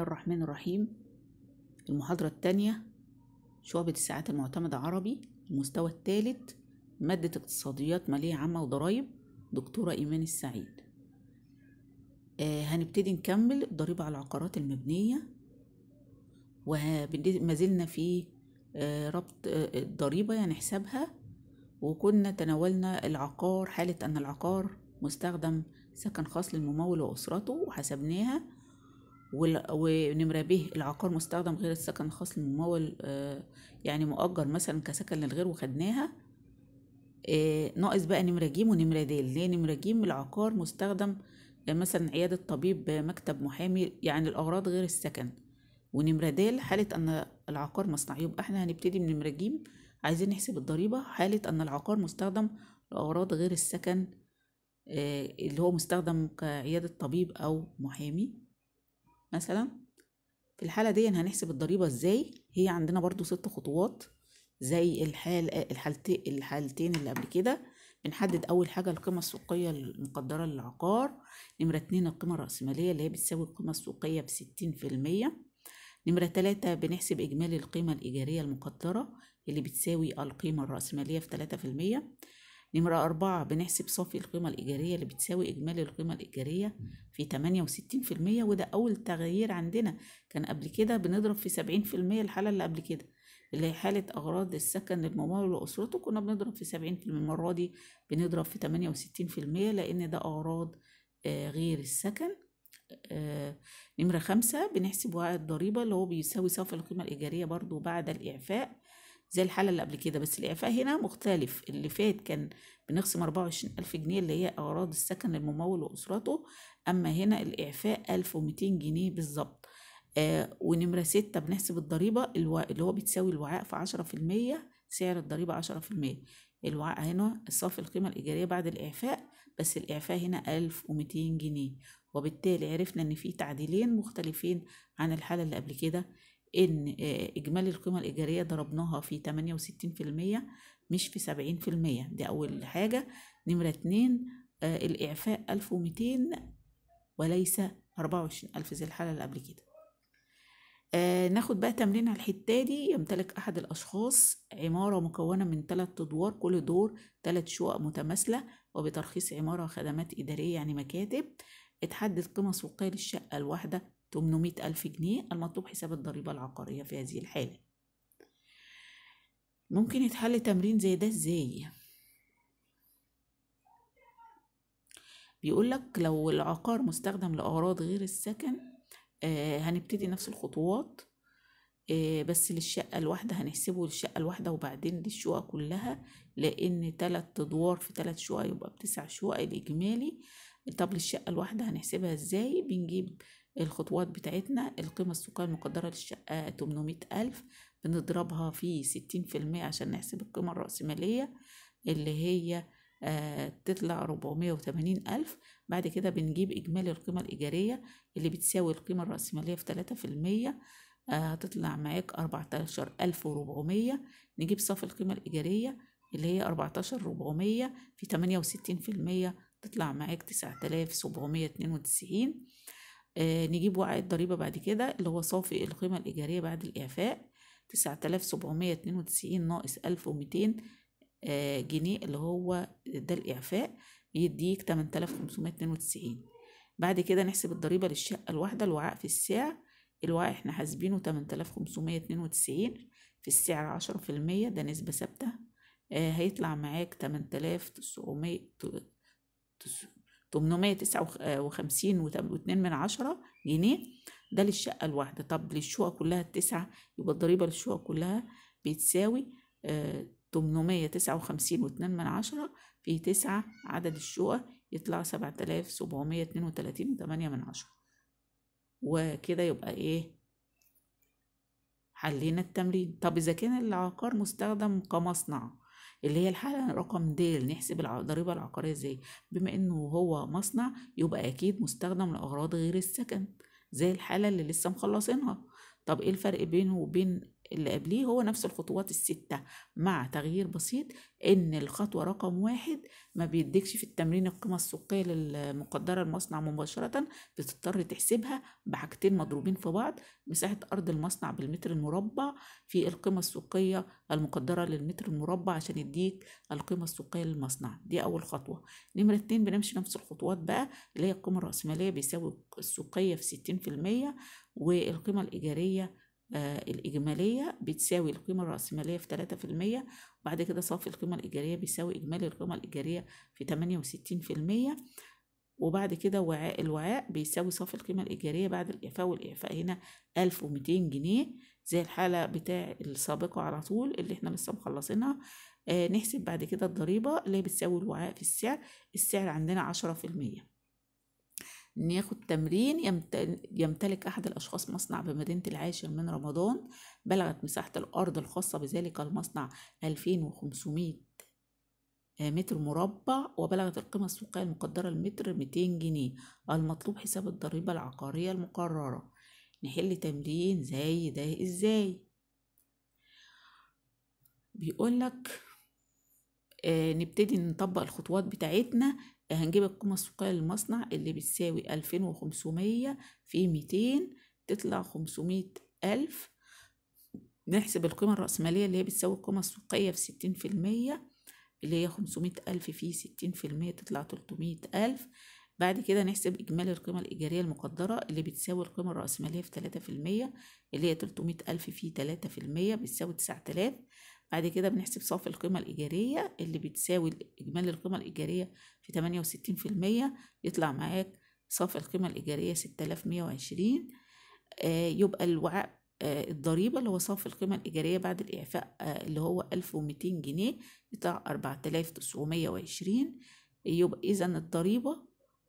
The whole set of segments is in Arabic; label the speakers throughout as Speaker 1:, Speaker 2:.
Speaker 1: الرحمن الرحيم المحاضرة الثانية شعبة الساعات المعتمدة عربي المستوى الثالث مادة اقتصاديات مالية عامة وضرائب دكتورة إيمان السعيد آه هنبتدي نكمل الضريبة على العقارات المبنية وما زلنا في آه ربط آه الضريبة يعني حسابها وكنا تناولنا العقار حالة أن العقار مستخدم سكن خاص للممول وأسرته وحسبناها ونمرة ب العقار مستخدم غير السكن الخاص للممول آه، يعني مؤجر مثلا كسكن للغير وخدناها آه، ناقص بقى نمرة ج ونمرة د ليه نمرة ج العقار مستخدم يعني مثلا عيادة طبيب مكتب محامي يعني الأغراض غير السكن ونمرة د حالة أن العقار مصنعي يبقى احنا هنبتدي من نمرة ج عايزين نحسب الضريبة حالة أن العقار مستخدم لأغراض غير السكن آه، اللي هو مستخدم كعيادة طبيب أو محامي مثلا في الحالة دي هنحسب الضريبة ازاي هي عندنا برضو ست خطوات زي الحال الحالتي الحالتين اللي قبل كده بنحدد اول حاجه القيمه السوقيه المقدره للعقار نمره اتنين القيمه الراسماليه اللي هي بتساوي القيمه السوقيه بستين في الميه نمره تلاته بنحسب اجمالي القيمه الايجاريه المقدره اللي بتساوي القيمه الراسماليه في تلاته في الميه نمرة أربعة بنحسب صافي القيمة الإيجارية اللي بتساوي إجمالي القيمة الإيجارية في تمانية وستين في المية وده أول تغيير عندنا كان قبل كده بنضرب في سبعين في المية الحالة اللي قبل كده اللي هي حالة أغراض السكن للممول وأسرته كنا بنضرب في سبعين في المية المرة دي بنضرب في تمانية وستين في المية لأن ده أغراض آه، غير السكن آه، نمرة خمسة بنحسب وعاء الضريبة اللي هو بيساوي صافي القيمة الإيجارية برضو بعد الإعفاء زي الحالة اللي قبل كده بس الإعفاء هنا مختلف اللي فات كان بنخصم أربعة وعشرين ألف جنيه اللي هي أغراض السكن للممول وأسرته أما هنا الإعفاء ألف ومتين جنيه بالظبط آه ونمرة ستة بنحسب الضريبة الو... اللي هو بتساوي الوعاء في عشرة في المية سعر الضريبة عشرة في المية الوعاء هنا صافي القيمة الإيجارية بعد الإعفاء بس الإعفاء هنا ألف ومتين جنيه وبالتالي عرفنا إن في تعديلين مختلفين عن الحالة اللي قبل كده ان آه، اجمالي القيمه الايجاريه ضربناها في 68% مش في 70% دي اول حاجه نمره اتنين آه، الاعفاء 1200 وليس 24000 زي الحاله اللي قبل كده آه ناخد بقى تمرين على الحتة دي يمتلك أحد الأشخاص عمارة مكونة من ثلاث أدوار كل دور ثلاث شقق متماثلة وبترخيص عمارة خدمات إدارية يعني مكاتب اتحدد قيمة سوقية للشقة الواحدة 800 ألف جنيه المطلوب حساب الضريبة العقارية في هذه الحالة ممكن يتحل تمرين زي ده ازاي بيقولك لو العقار مستخدم لأغراض غير السكن آه، هنبتدي نفس الخطوات آه، بس للشقة الواحدة هنحسبه للشقة الواحدة وبعدين للشقة كلها لأن تلات أدوار في تلات شقق يبقى بتسع شقق الإجمالي طب للشقة الواحدة هنحسبها ازاي بنجيب الخطوات بتاعتنا القيمة السوقية المقدرة للشقة 800 ألف بنضربها في 60% عشان نحسب القيمة الرأسمالية اللي هي آه، تطلع تطلع 480 ألف بعد كده بنجيب إجمالي القيمة الإيجارية اللي بتساوي القيمة الرأسمالية في 3% المية آه، هتطلع معاك ألف وربعمية نجيب صافي القيمة الإيجارية اللي هي ربعمية في في المية تطلع معاك اتنين وتسعين آه، نجيب وعاء الضريبة بعد كده اللي هو صافي القيمة الإيجارية بعد الإعفاء تسعة آلاف سبعمية اتنين وتسعين ناقص ألف وميتين آه، جنيه اللي هو ده الإعفاء بيديك تمن آلاف خمسمية اتنين وتسعين بعد كده نحسب الضريبة للشقة الواحدة الوعاء في الساعة الوعاء احنا حاسبينه تمن آلاف خمسمية اتنين وتسعين في السعر عشرة في المية ده نسبة ثابتة آه، هيطلع معاك تمن آلاف تسعمية 859 و2 من عشرة جنيه ده للشقة الواحدة طب للشقة كلها التسعة يبقى الضريبة للشقة كلها بتساوي آه، تمنمية تسعة وخمسين واتنين من عشرة في تسعة عدد الشقق يطلع سبعة آلاف سبعمية اتنين وتلاتين وتمانية من عشرة وكده يبقى ايه حلينا التمرين طب إذا كان العقار مستخدم كمصنع اللي هي الحالة رقم د نحسب الضريبة العقارية ازاي بما انه هو مصنع يبقى اكيد مستخدم لأغراض غير السكن زي الحالة اللي لسه مخلصينها طب ايه الفرق بينه وبين اللي قبليه هو نفس الخطوات الستة مع تغيير بسيط إن الخطوة رقم واحد ما بيديكش في التمرين القيمة السوقية للمقدرة المصنع مباشرة بتضطر تحسبها بحاجتين مضروبين في بعض مساحة أرض المصنع بالمتر المربع في القيمة السوقية المقدرة للمتر المربع عشان يديك القيمة السوقية للمصنع دي أول خطوة نمرة اتنين بنمشي نفس الخطوات بقى اللي هي القيمة الرأسمالية بيساوي السوقية في ستين في المية والقيمة الإيجارية آه، الإجمالية بتساوي القيمة الرأسمالية في تلاتة في المية وبعد كده صافي القيمة الإيجارية بيساوي إجمالي القيمة الإيجارية في تمانية وستين في المية وبعد كده وعاء الوعاء بيساوي صافي القيمة الإيجارية بعد الإعفاء والإعفاء هنا ألف ومتين جنيه زي الحالة بتاع السابقة على طول اللي احنا لسه مخلصينها آه نحسب بعد كده الضريبة اللي بتساوي الوعاء في السعر السعر عندنا عشرة في المية ناخد تمرين يمتلك أحد الأشخاص مصنع بمدينة العاشر من رمضان بلغت مساحة الأرض الخاصة بذلك المصنع 2500 متر مربع وبلغت القيمة السوقية المقدرة المتر 200 جنيه المطلوب حساب الضريبة العقارية المقررة نحل تمرين زي ده ازاي بيقولك آه، نبتدي نطبق الخطوات بتاعتنا آه، هنجيب القيمة السوقية للمصنع اللي بتساوي ألفين وخمسمية في ميتين تطلع خمسمية ألف نحسب القيمة الرأسمالية اللي هي بتساوي القيمة السوقية في ستين في المية اللي هي خمسمية ألف في ستين في المية تطلع تلتمية ألف بعد كده نحسب إجمالي القيمة الإيجارية المقدرة اللي بتساوي القيمة الرأسمالية في تلاتة في المية اللي هي تلتمية ألف في تلاتة في المية بتساوي تسعة آلاف بعد كده بنحسب صافي القيمة الإيجارية اللي بتساوي إجمالي القيمة الإيجارية في تمانية وستين في المية يطلع معاك صافي القيمة الإيجارية ستة آلاف مية وعشرين آه، يبقى الوعاء آه، الضريبة اللي هو صافي القيمة الإيجارية بعد الإعفاء آه، اللي هو ألف ومتين جنيه يطلع أربعة آلاف تسعمية وعشرين يبقى إذا الضريبة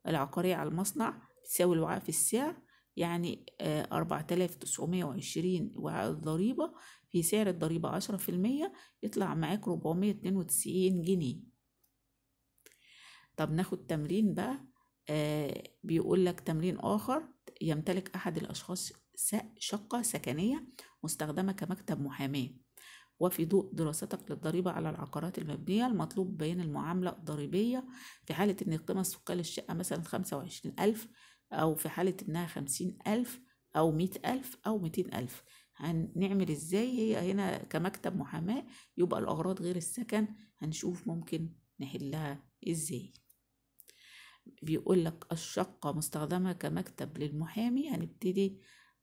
Speaker 1: العقارية على المصنع بتساوي الوعاء في السعر يعني أربعة آلاف تسعمية وعشرين وعاء الضريبة بسعر الضريبة عشرة في المية يطلع معاك ربعمية اتنين وتسعين جنيه طب ناخد تمرين بقى آه بيقول لك تمرين آخر يمتلك أحد الأشخاص شقة سكنية مستخدمة كمكتب محاماة وفي ضوء دراستك للضريبة على العقارات المبنية المطلوب بيان المعاملة الضريبية في حالة إن قيمة سكان الشقة مثلا خمسة وعشرين ألف أو في حالة إنها خمسين ألف أو مئة ألف أو ميتين ألف هنعمل ازاي هي هنا كمكتب محاماة يبقى الأغراض غير السكن هنشوف ممكن نحلها ازاي بيقول لك الشقة مستخدمة كمكتب للمحامي هنبتدي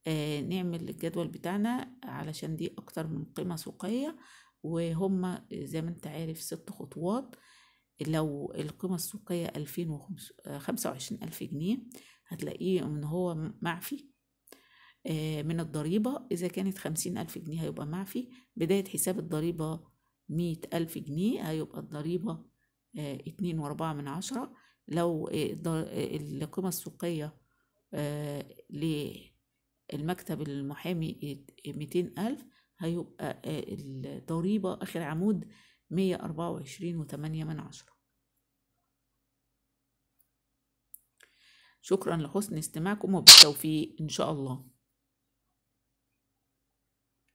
Speaker 1: آه نعمل الجدول بتاعنا علشان دي أكتر من قيمة سوقية وهما زي ما انت عارف ست خطوات لو القيمة السوقية ألفين وخمسة آه، وعشرين ألف جنيه هتلاقيه إن هو معفي آه، من الضريبة إذا كانت خمسين ألف جنيه هيبقى معفي بداية حساب الضريبة مية ألف جنيه هيبقى الضريبة آه، اتنين وأربعة من عشرة لو القيمة السوقية آه، للمكتب المحامي ميتين ألف هيبقى الضريبة آخر عمود مية أربعة وعشرين وتمانية من عشرة شكرا لحسن استماعكم وبالتوفيق إن شاء الله